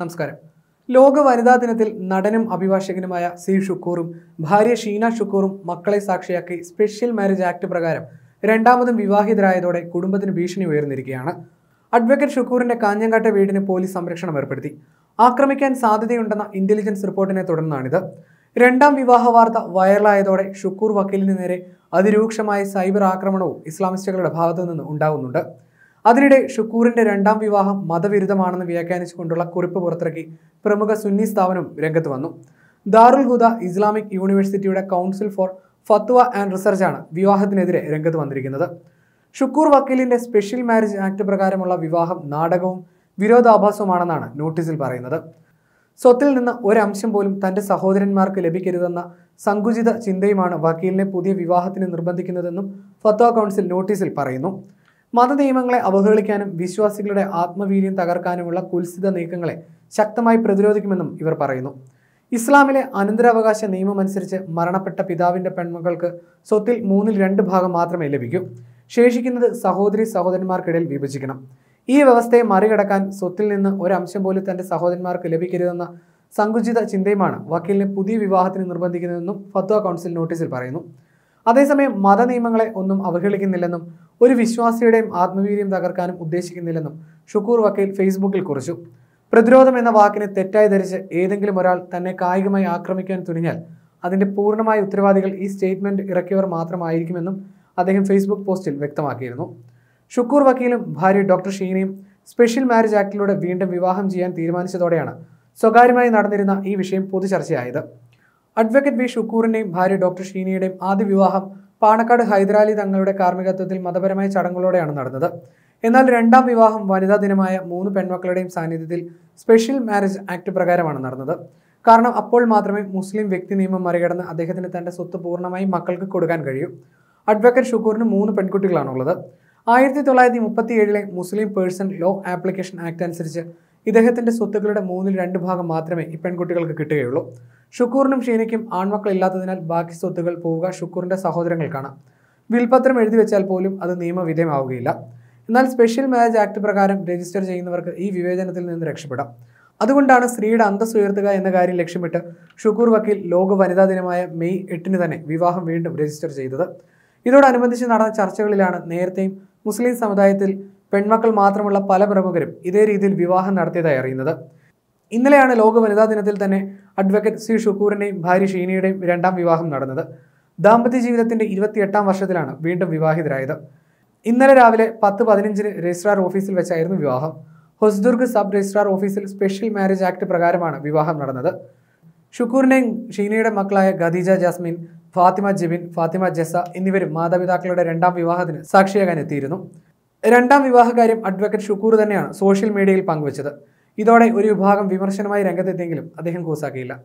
നമസ്കാരം ലോക വനിതാ ദിനത്തിൽ നടനും അഭിഭാഷകനുമായ സി ഷുക്കൂറും ഭാര്യ ഷീന ഷുക്കൂറും മക്കളെ സാക്ഷിയാക്കി സ്പെഷ്യൽ മാരേജ് ആക്ട് പ്രകാരം രണ്ടാമതും വിവാഹിതരായതോടെ കുടുംബത്തിന് ഭീഷണി ഉയർന്നിരിക്കുകയാണ് അഡ്വക്കേറ്റ് ഷുക്കൂറിന്റെ കാഞ്ഞങ്കാട്ടെ വീടിന് പോലീസ് സംരക്ഷണം ഏർപ്പെടുത്തി ആക്രമിക്കാൻ സാധ്യതയുണ്ടെന്ന ഇന്റലിജൻസ് റിപ്പോർട്ടിനെ തുടർന്നാണിത് രണ്ടാം വിവാഹ വാർത്ത വൈറലായതോടെ ഷുക്കൂർ വക്കീലിന് നേരെ അതിരൂക്ഷമായ സൈബർ ആക്രമണവും ഇസ്ലാമിസ്റ്റുകളുടെ ഭാഗത്തു നിന്ന് ഉണ്ടാകുന്നുണ്ട് അതിനിടെ ഷുക്കൂറിന്റെ രണ്ടാം വിവാഹം മതവിരുദ്ധമാണെന്ന് വ്യാഖ്യാനിച്ചുകൊണ്ടുള്ള കുറിപ്പ് പുറത്തിറക്കി പ്രമുഖ സുന്നി സ്ഥാപനം രംഗത്ത് വന്നു ദാറുൽ ഹുദ ഇസ്ലാമിക് യൂണിവേഴ്സിറ്റിയുടെ കൗൺസിൽ ഫോർ ഫത്വ ആൻഡ് റിസർച്ചാണ് വിവാഹത്തിനെതിരെ രംഗത്ത് വന്നിരിക്കുന്നത് ഷുക്കൂർ വക്കീലിന്റെ സ്പെഷ്യൽ മാരേജ് ആക്ട് പ്രകാരമുള്ള വിവാഹം നാടകവും വിരോധാഭാസവുമാണെന്നാണ് നോട്ടീസിൽ പറയുന്നത് സ്വത്തിൽ നിന്ന് ഒരംശം പോലും തന്റെ സഹോദരന്മാർക്ക് ലഭിക്കരുതെന്ന സങ്കുചിത ചിന്തയുമാണ് വക്കീലിനെ പുതിയ വിവാഹത്തിന് നിർബന്ധിക്കുന്നതെന്നും ഫത്വ കൗൺസിൽ നോട്ടീസിൽ പറയുന്നു മതനിയമങ്ങളെ അവഹേളിക്കാനും വിശ്വാസികളുടെ ആത്മവീര്യം തകർക്കാനുമുള്ള കുൽസിത നീക്കങ്ങളെ ശക്തമായി പ്രതിരോധിക്കുമെന്നും ഇവർ പറയുന്നു ഇസ്ലാമിലെ അനന്തരാവകാശ നിയമമനുസരിച്ച് മരണപ്പെട്ട പിതാവിൻ്റെ പെൺമക്കൾക്ക് സ്വത്തിൽ മൂന്നിൽ രണ്ട് ഭാഗം മാത്രമേ ലഭിക്കൂ ശേഷിക്കുന്നത് സഹോദരി സഹോദരന്മാർക്കിടയിൽ വിഭജിക്കണം ഈ വ്യവസ്ഥയെ മറികടക്കാൻ സ്വത്തിൽ നിന്ന് ഒരംശം പോലും തൻ്റെ സഹോദരന്മാർക്ക് ലഭിക്കരുതെന്ന സങ്കുചിത ചിന്തയുമാണ് വക്കീലിനെ പുതിയ വിവാഹത്തിന് നിർബന്ധിക്കുന്നതെന്നും ഫത്വ കൗൺസിൽ നോട്ടീസിൽ പറയുന്നു അതേസമയം മതനിയമങ്ങളെ ഒന്നും അവഹേളിക്കുന്നില്ലെന്നും ഒരു വിശ്വാസിയുടെയും ആത്മവീര്യം തകർക്കാനും ഉദ്ദേശിക്കുന്നില്ലെന്നും ഷുക്കൂർ വക്കീൽ ഫേസ്ബുക്കിൽ കുറിച്ചു പ്രതിരോധം എന്ന വാക്കിനെ തെറ്റായി ധരിച്ച് ഏതെങ്കിലും ഒരാൾ തന്നെ കായികമായി ആക്രമിക്കാൻ തുനിഞ്ഞാൽ അതിൻ്റെ പൂർണ്ണമായ ഉത്തരവാദികൾ ഈ സ്റ്റേറ്റ്മെന്റ് ഇറക്കിയവർ മാത്രമായിരിക്കുമെന്നും അദ്ദേഹം ഫേസ്ബുക്ക് പോസ്റ്റിൽ വ്യക്തമാക്കിയിരുന്നു ഷുക്കൂർ വക്കീലും ഭാര്യ ഡോക്ടർ ഷീനയും സ്പെഷ്യൽ മാരേജ് ആക്ടിലൂടെ വീണ്ടും വിവാഹം ചെയ്യാൻ തീരുമാനിച്ചതോടെയാണ് സ്വകാര്യമായി നടന്നിരുന്ന ഈ വിഷയം പൊതുചർച്ചയായത് അഡ്വക്കേറ്റ് വി ഷുക്കൂറിൻ്റെയും ഭാര്യ ഡോക്ടർ ഷീനയുടെയും ആദ്യ വിവാഹം പാണക്കാട് ഹൈദരാലി തങ്ങളുടെ കാർമ്മികത്വത്തിൽ മതപരമായ ചടങ്ങുകളോടെയാണ് നടന്നത് എന്നാൽ രണ്ടാം വിവാഹം വനിതാ ദിനമായ മൂന്ന് പെൺമക്കളുടെയും സാന്നിധ്യത്തിൽ സ്പെഷ്യൽ മാരേജ് ആക്ട് പ്രകാരമാണ് നടന്നത് കാരണം അപ്പോൾ മാത്രമേ മുസ്ലിം വ്യക്തി നിയമം മറികടന്ന് അദ്ദേഹത്തിന് തൻ്റെ സ്വത്ത് പൂർണ്ണമായും മക്കൾക്ക് കൊടുക്കാൻ കഴിയൂ അഡ്വക്കേറ്റ് ഷുക്കൂറിന് മൂന്ന് പെൺകുട്ടികളാണുള്ളത് ആയിരത്തി തൊള്ളായിരത്തി മുപ്പത്തി ഏഴിലെ Muslim person law application act അനുസരിച്ച് ഇദ്ദേഹത്തിൻ്റെ സ്വത്തുക്കളുടെ മൂന്നിൽ രണ്ട് ഭാഗം മാത്രമേ ഈ പെൺകുട്ടികൾക്ക് കിട്ടുകയുള്ളൂ ഷുക്കൂറിനും ഷീനയ്ക്കും ആൺമക്കളില്ലാത്തതിനാൽ ബാക്കി സ്വത്തുകൾ പോവുക ഷുക്കൂറിൻ്റെ സഹോദരങ്ങൾക്കാണ് വിൽപത്രം എഴുതി വെച്ചാൽ പോലും അത് നിയമവിധേയമാവുകയില്ല എന്നാൽ സ്പെഷ്യൽ മാരേജ് ആക്ട് പ്രകാരം രജിസ്റ്റർ ചെയ്യുന്നവർക്ക് ഈ വിവേചനത്തിൽ നിന്ന് രക്ഷപ്പെടാം അതുകൊണ്ടാണ് സ്ത്രീയുടെ അന്തസ് ഉയർത്തുക എന്ന കാര്യം ലക്ഷ്യമിട്ട് ഷുക്കൂർ വക്കീൽ ലോക വനിതാ ദിനമായ മെയ് എട്ടിന് തന്നെ വിവാഹം വീണ്ടും രജിസ്റ്റർ ചെയ്തത് ഇതോടനുബന്ധിച്ച് നടന്ന ചർച്ചകളിലാണ് നേരത്തെയും മുസ്ലിം സമുദായത്തിൽ പെൺമക്കൾ മാത്രമുള്ള പല പ്രമുഖരും ഇതേ രീതിയിൽ വിവാഹം നടത്തിയതായി അറിയുന്നത് ഇന്നലെയാണ് ലോക വനിതാ ദിനത്തിൽ തന്നെ അഡ്വക്കേറ്റ് ശ്രീ ഷുക്കൂറിൻ്റെയും ഭാര്യ ഷീനയുടെയും രണ്ടാം വിവാഹം നടന്നത് ദാമ്പത്യ ജീവിതത്തിൻ്റെ ഇരുപത്തിയെട്ടാം വർഷത്തിലാണ് വീണ്ടും വിവാഹിതരായത് ഇന്നലെ രാവിലെ പത്ത് പതിനഞ്ചിന് രജിസ്ട്രാർ ഓഫീസിൽ വെച്ചായിരുന്നു വിവാഹം ഹൊസ്ദുർഗ് സബ് രജിസ്ട്രാർ ഓഫീസിൽ സ്പെഷ്യൽ മാരേജ് ആക്ട് പ്രകാരമാണ് വിവാഹം നടന്നത് ഷുക്കൂറിനെയും ഷീനയുടെ മക്കളായ ഖദീജ ജാസ്മിൻ ഫാത്തിമ ജിബിൻ ഫാത്തിമ ജസ എന്നിവരും മാതാപിതാക്കളുടെ രണ്ടാം വിവാഹത്തിന് സാക്ഷിയാകാൻ എത്തിയിരുന്നു രണ്ടാം വിവാഹകാര്യം അഡ്വക്കേറ്റ് ഷുക്കൂർ തന്നെയാണ് സോഷ്യൽ മീഡിയയിൽ പങ്കുവച്ചത് ഇതോടെ ഒരു വിഭാഗം വിമർശനമായി രംഗത്തെത്തിയെങ്കിലും അദ്ദേഹം കൂസാക്കിയില്ല